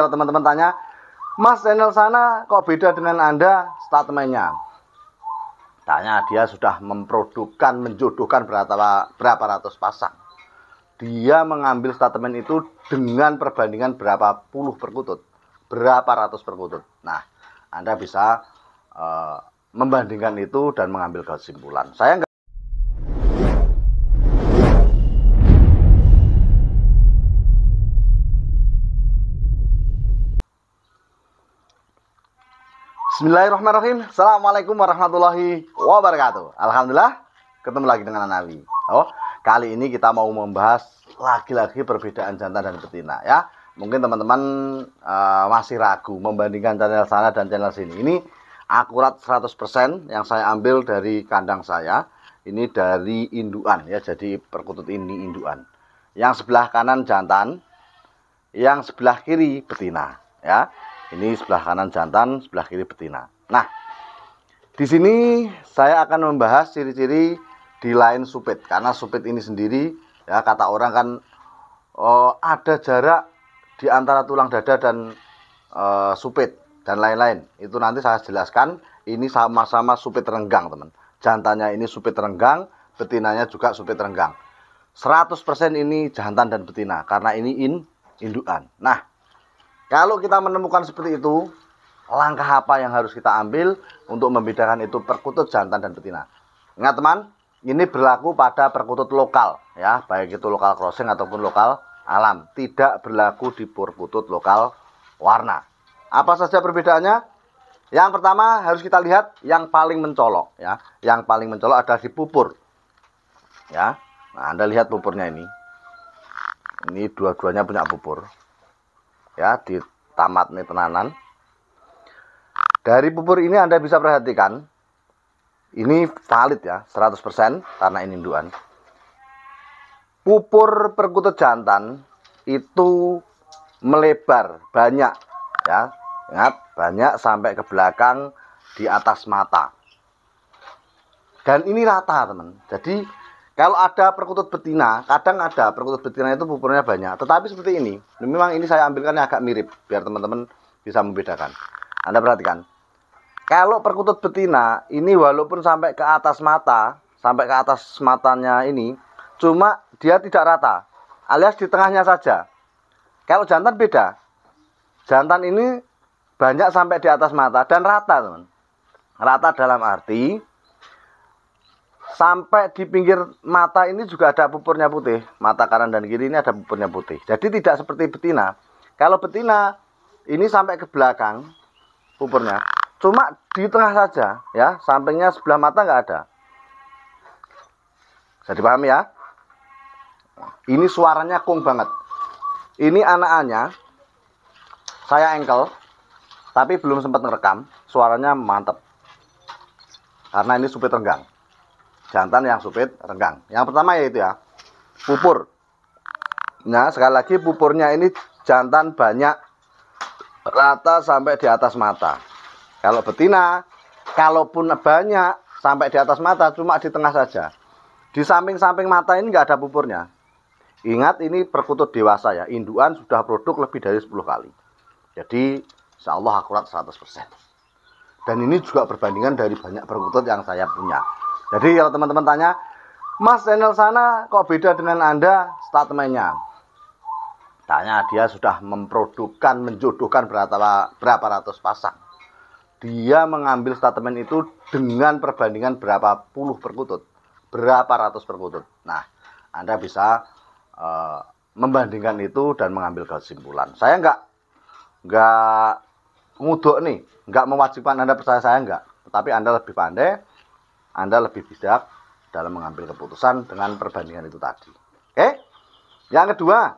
kalau teman-teman tanya, Mas channel sana kok beda dengan Anda statementnya? Tanya dia sudah memprodukan, menjodohkan berapa, berapa ratus pasang. Dia mengambil statement itu dengan perbandingan berapa puluh perkutut, berapa ratus perkutut. Nah, Anda bisa uh, membandingkan itu dan mengambil kesimpulan. Saya enggak. Bismillahirrahmanirrahim. Assalamualaikum warahmatullahi wabarakatuh. Alhamdulillah, ketemu lagi dengan Anawi. Oh, kali ini kita mau membahas lagi-lagi perbedaan jantan dan betina ya. Mungkin teman-teman uh, masih ragu membandingkan channel sana dan channel sini. Ini akurat 100% yang saya ambil dari kandang saya. Ini dari induan ya, jadi perkutut ini induan. Yang sebelah kanan jantan, yang sebelah kiri betina ya ini sebelah kanan jantan, sebelah kiri betina. Nah, di sini saya akan membahas ciri-ciri di lain supit karena supit ini sendiri ya kata orang kan oh, ada jarak di antara tulang dada dan uh, supit dan lain-lain. Itu nanti saya jelaskan. Ini sama-sama supit renggang, teman. Jantannya ini supit renggang, betinanya juga supit renggang. 100% ini jantan dan betina karena ini in induan. Nah, kalau kita menemukan seperti itu, langkah apa yang harus kita ambil untuk membedakan itu perkutut jantan dan betina? Ingat teman, ini berlaku pada perkutut lokal ya, baik itu lokal crossing ataupun lokal alam. Tidak berlaku di perkutut lokal warna. Apa saja perbedaannya? Yang pertama harus kita lihat yang paling mencolok ya. Yang paling mencolok adalah di pupur. Ya. Nah, Anda lihat pupurnya ini. Ini dua-duanya punya pupur ya di tamat nih tenanan dari pupur ini Anda bisa perhatikan ini valid ya 100% tanah ini induan pupur perkutut jantan itu melebar banyak ya ingat banyak sampai ke belakang di atas mata dan ini rata teman jadi kalau ada perkutut betina, kadang ada perkutut betina itu pupurnya banyak. Tetapi seperti ini, memang ini saya ambilkan yang agak mirip biar teman-teman bisa membedakan. Anda perhatikan. Kalau perkutut betina ini walaupun sampai ke atas mata, sampai ke atas matanya ini, cuma dia tidak rata, alias di tengahnya saja. Kalau jantan beda. Jantan ini banyak sampai di atas mata dan rata, teman. Rata dalam arti sampai di pinggir mata ini juga ada pupurnya putih mata kanan dan kiri ini ada pupurnya putih jadi tidak seperti betina kalau betina ini sampai ke belakang pupurnya cuma di tengah saja ya sampingnya sebelah mata nggak ada jadi paham ya ini suaranya kung banget ini anaknya saya engkel tapi belum sempat ngerekam suaranya mantep karena ini supir tenggang jantan yang supit renggang. Yang pertama yaitu ya pupur. Nah, sekali lagi pupurnya ini jantan banyak rata sampai di atas mata. Kalau betina, kalaupun banyak sampai di atas mata, cuma di tengah saja. Di samping-samping mata ini nggak ada pupurnya. Ingat ini perkutut dewasa ya, induan sudah produk lebih dari 10 kali. Jadi, insya Allah akurat 100%. Dan ini juga perbandingan dari banyak perkutut yang saya punya. Jadi kalau teman-teman tanya, Mas Daniel sana kok beda dengan Anda statementnya? Tanya dia sudah memprodukan, menjodohkan berapa, berapa ratus pasang. Dia mengambil statement itu dengan perbandingan berapa puluh perkutut, berapa ratus perkutut. Nah, Anda bisa uh, membandingkan itu dan mengambil kesimpulan. Saya enggak, enggak ngudok nih, enggak mewajibkan Anda percaya saya enggak. tetapi Anda lebih pandai anda lebih bijak dalam mengambil keputusan dengan perbandingan itu tadi. Oke? Yang kedua,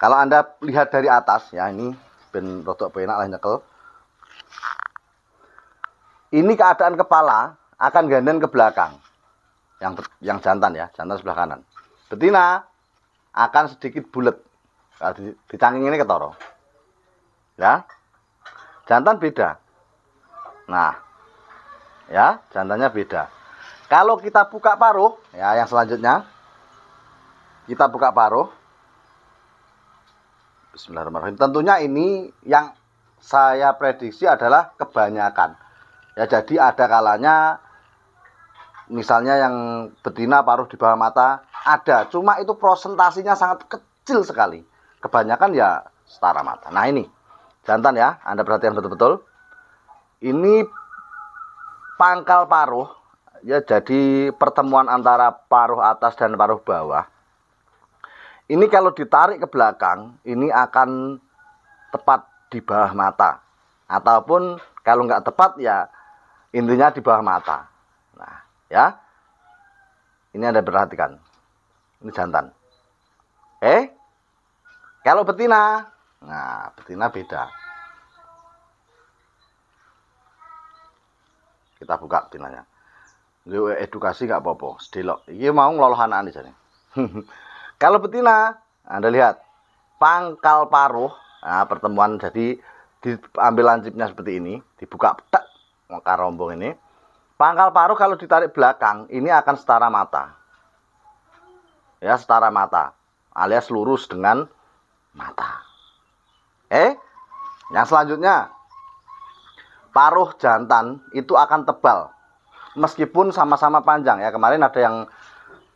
kalau Anda lihat dari atas ya ini ben rotok penak lah nyekel. Ini keadaan kepala akan ganden ke belakang. Yang yang jantan ya, jantan sebelah kanan. Betina akan sedikit bulat. di, di cangking ini ketoro. Ya. Jantan beda. Nah, ya jantannya beda kalau kita buka paruh ya yang selanjutnya kita buka paruh Bismillahirrahmanirrahim tentunya ini yang saya prediksi adalah kebanyakan ya jadi ada kalanya misalnya yang betina paruh di bawah mata ada cuma itu prosentasinya sangat kecil sekali kebanyakan ya setara mata nah ini jantan ya Anda perhatikan betul-betul ini pangkal paruh ya jadi pertemuan antara paruh atas dan paruh bawah ini kalau ditarik ke belakang ini akan tepat di bawah mata ataupun kalau nggak tepat ya intinya di bawah mata nah ya ini anda perhatikan ini jantan eh kalau betina nah betina beda Kita buka pinanya. Lu edukasi nggak popo, sedelok. Iki mau ngelolohanaan anak di sana. Kalau betina, Anda lihat pangkal paruh, nah, pertemuan jadi diambil lancipnya seperti ini, dibuka petak maka rombong ini. Pangkal paruh kalau ditarik belakang ini akan setara mata. Ya, setara mata alias lurus dengan mata. Eh, yang selanjutnya paruh jantan itu akan tebal meskipun sama-sama panjang ya kemarin ada yang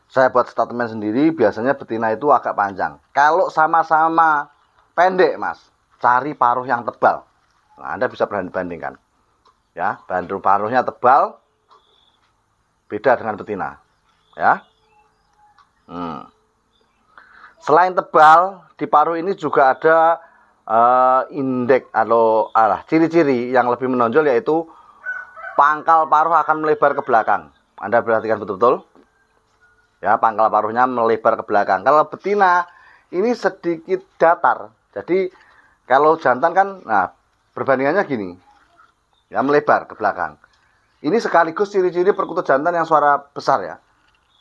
saya buat statement sendiri biasanya betina itu agak panjang kalau sama-sama pendek mas cari paruh yang tebal nah, anda bisa bandingkan ya bandung paruhnya tebal beda dengan betina ya hmm. selain tebal di paruh ini juga ada uh, indeks atau arah ciri-ciri yang lebih menonjol yaitu pangkal paruh akan melebar ke belakang. Anda perhatikan betul-betul. Ya, pangkal paruhnya melebar ke belakang. Kalau betina ini sedikit datar. Jadi kalau jantan kan nah perbandingannya gini. Ya melebar ke belakang. Ini sekaligus ciri-ciri perkutut jantan yang suara besar ya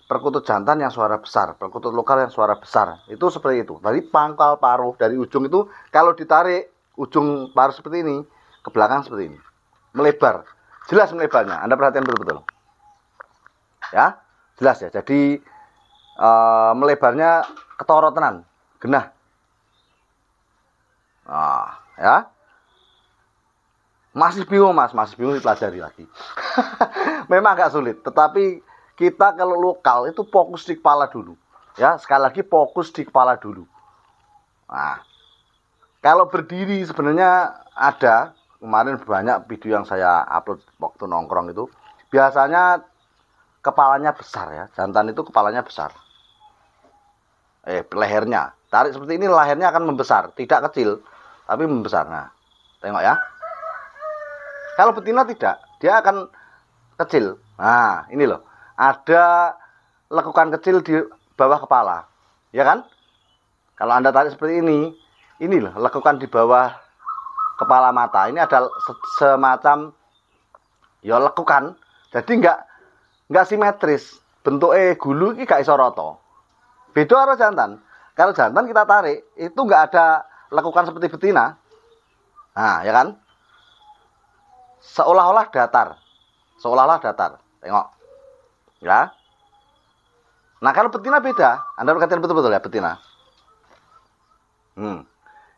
perkutut jantan yang suara besar, perkutut lokal yang suara besar. Itu seperti itu. Dari pangkal paruh dari ujung itu kalau ditarik ujung paruh seperti ini ke belakang seperti ini. Melebar. Jelas melebarnya. Anda perhatikan betul-betul. Ya. Jelas ya. Jadi uh, melebarnya ketoro genah. Nah, ya. Masih bingung Mas, masih bingung dipelajari lagi. Memang agak sulit, tetapi kita kalau lokal itu fokus di kepala dulu. Ya, sekali lagi fokus di kepala dulu. Nah, kalau berdiri sebenarnya ada kemarin banyak video yang saya upload waktu nongkrong itu biasanya kepalanya besar ya jantan itu kepalanya besar eh lehernya tarik seperti ini lehernya akan membesar tidak kecil tapi membesar nah tengok ya kalau betina tidak dia akan kecil nah ini loh ada lekukan kecil di bawah kepala, ya kan? Kalau Anda tarik seperti ini, ini lekukan di bawah kepala mata. Ini ada semacam ya lekukan. Jadi nggak nggak simetris. Bentuk eh gulu ini gak iso roto. Beda arah jantan. Kalau jantan kita tarik, itu nggak ada lekukan seperti betina. Nah, ya kan? Seolah-olah datar. Seolah-olah datar. Tengok. Ya. Nah, kalau betina beda. Anda perhatikan betul-betul ya betina. Hmm.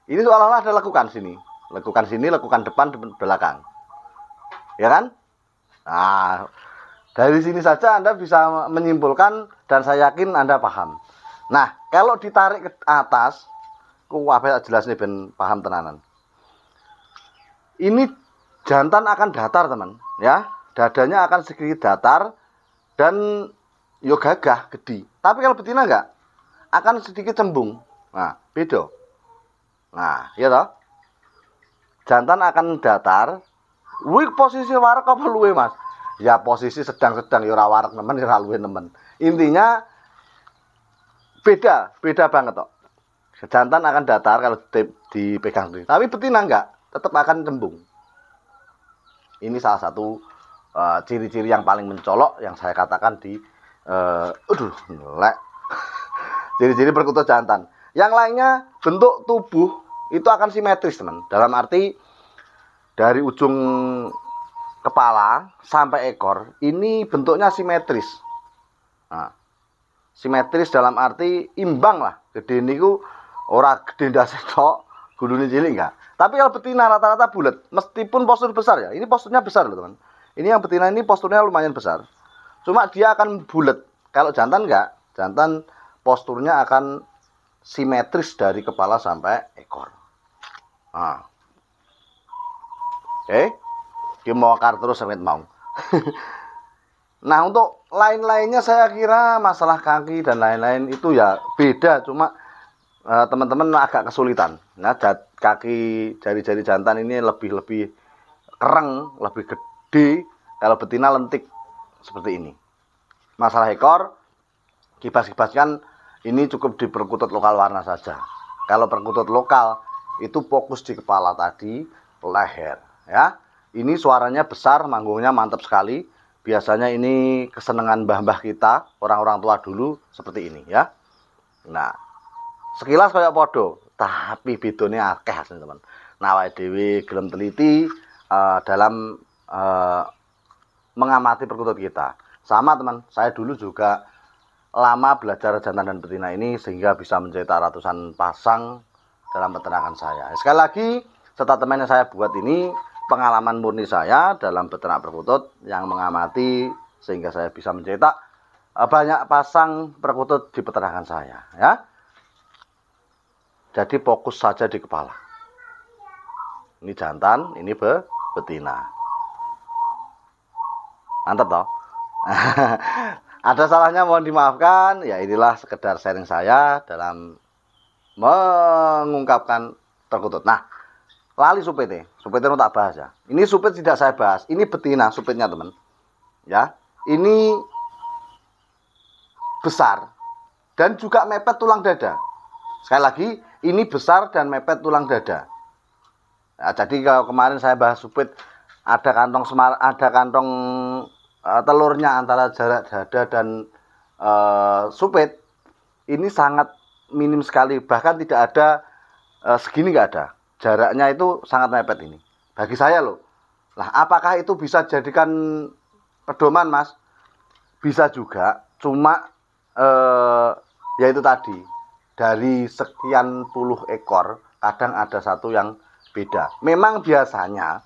Ini seolah-olah ada lekukan sini. lakukan sini, lakukan depan, belakang. Ya kan? Nah, dari sini saja Anda bisa menyimpulkan dan saya yakin Anda paham. Nah, kalau ditarik ke atas, ku apa ya, jelas nih ben paham tenanan. Ini jantan akan datar, teman, ya. Dadanya akan sedikit datar, dan yo gagah gede tapi kalau betina enggak akan sedikit cembung nah beda nah ya toh jantan akan datar Wih posisi warak apa luwe mas? Ya posisi sedang-sedang ya ora warak nemen ya luwe nemen. Intinya beda, beda banget toh. Jantan akan datar kalau dipegang sendiri. Tapi betina enggak, tetap akan cembung. Ini salah satu Eh, ciri-ciri uh, yang paling mencolok yang saya katakan di uh, aduh lek ciri-ciri perkutut jantan yang lainnya bentuk tubuh itu akan simetris teman dalam arti dari ujung kepala sampai ekor ini bentuknya simetris nah, simetris dalam arti imbang lah gede ini ku, ora gede ndak tok gulune cilik enggak tapi kalau betina rata-rata bulat meskipun postur besar ya ini posturnya besar loh teman ini yang betina ini posturnya lumayan besar. Cuma dia akan bulat. Kalau jantan enggak, jantan posturnya akan simetris dari kepala sampai ekor. Nah. Oke. Okay. Dia mau akar terus sampai mau. nah, untuk lain-lainnya saya kira masalah kaki dan lain-lain itu ya beda cuma eh, teman-teman uh, agak kesulitan. Nah, kaki jari-jari jantan ini lebih-lebih kereng, lebih gede, D kalau betina lentik seperti ini masalah ekor kibas kan ini cukup di perkutut lokal warna saja kalau perkutut lokal itu fokus di kepala tadi leher ya ini suaranya besar manggungnya mantap sekali biasanya ini kesenangan mbah-mbah kita orang-orang tua dulu seperti ini ya nah sekilas kayak podo tapi bedone akeh teman-teman nah dewi gelem teliti uh, dalam Eh, mengamati perkutut kita. Sama teman, saya dulu juga lama belajar jantan dan betina ini sehingga bisa mencetak ratusan pasang dalam peternakan saya. Sekali lagi, statement yang saya buat ini pengalaman murni saya dalam peternak perkutut yang mengamati sehingga saya bisa mencetak eh, banyak pasang perkutut di peternakan saya ya. Jadi fokus saja di kepala. Ini jantan, ini betina mantap toh ada salahnya mohon dimaafkan ya inilah sekedar sharing saya dalam mengungkapkan terkutut nah lali supitnya supitnya tak bahas ya ini supit tidak saya bahas ini betina supitnya teman ya ini besar dan juga mepet tulang dada sekali lagi ini besar dan mepet tulang dada Nah, jadi kalau kemarin saya bahas supit ada kantong semar ada kantong uh, telurnya antara jarak dada dan uh, supit ini sangat minim sekali bahkan tidak ada uh, segini nggak ada jaraknya itu sangat mepet ini bagi saya loh lah apakah itu bisa jadikan pedoman mas bisa juga cuma eh, ya itu tadi dari sekian puluh ekor kadang ada satu yang beda memang biasanya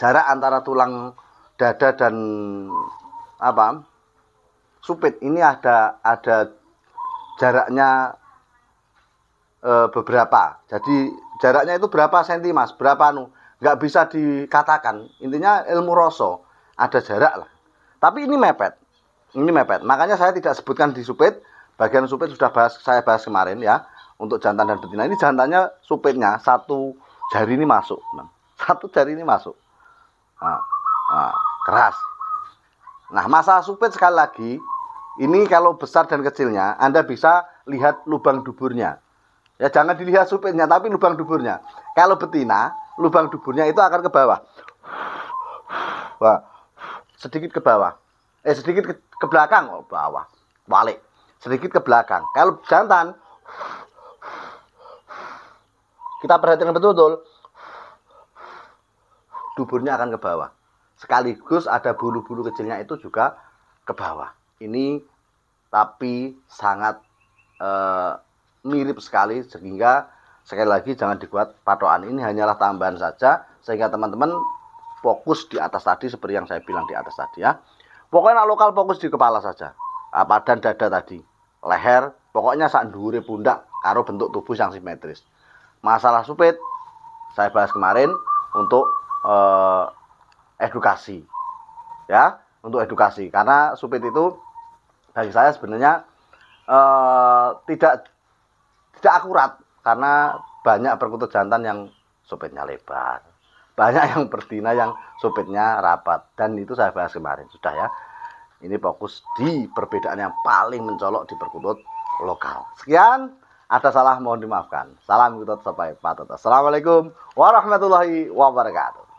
jarak antara tulang dada dan apa supit ini ada ada jaraknya e, beberapa jadi jaraknya itu berapa senti mas berapa nu nggak bisa dikatakan intinya ilmu rasa ada jarak lah tapi ini mepet ini mepet makanya saya tidak sebutkan di supit bagian supit sudah bahas saya bahas kemarin ya untuk jantan dan betina ini jantannya supitnya satu jari ini masuk satu jari ini masuk nah, nah, keras. Nah, masa supit sekali lagi, ini kalau besar dan kecilnya, Anda bisa lihat lubang duburnya. Ya, jangan dilihat supitnya, tapi lubang duburnya. Kalau betina, lubang duburnya itu akan ke bawah. Wah, sedikit ke bawah. Eh, sedikit ke, ke belakang, oh, bawah. Balik. Sedikit ke belakang. Kalau jantan, kita perhatikan betul-betul, duburnya akan ke bawah. Sekaligus ada bulu-bulu kecilnya itu juga ke bawah. Ini tapi sangat e, mirip sekali sehingga sekali lagi jangan dibuat patokan ini hanyalah tambahan saja sehingga teman-teman fokus di atas tadi seperti yang saya bilang di atas tadi ya. Pokoknya lokal fokus di kepala saja. Apa dan dada tadi, leher, pokoknya sak dhuwure pundak karo bentuk tubuh yang simetris. Masalah supit saya bahas kemarin untuk eh, edukasi ya untuk edukasi karena supit itu bagi saya sebenarnya eh, tidak tidak akurat karena banyak perkutut jantan yang supitnya lebar banyak yang bertina yang supitnya rapat dan itu saya bahas kemarin sudah ya ini fokus di perbedaan yang paling mencolok di perkutut lokal sekian ada salah mohon dimaafkan salam kita sampai patut assalamualaikum warahmatullahi wabarakatuh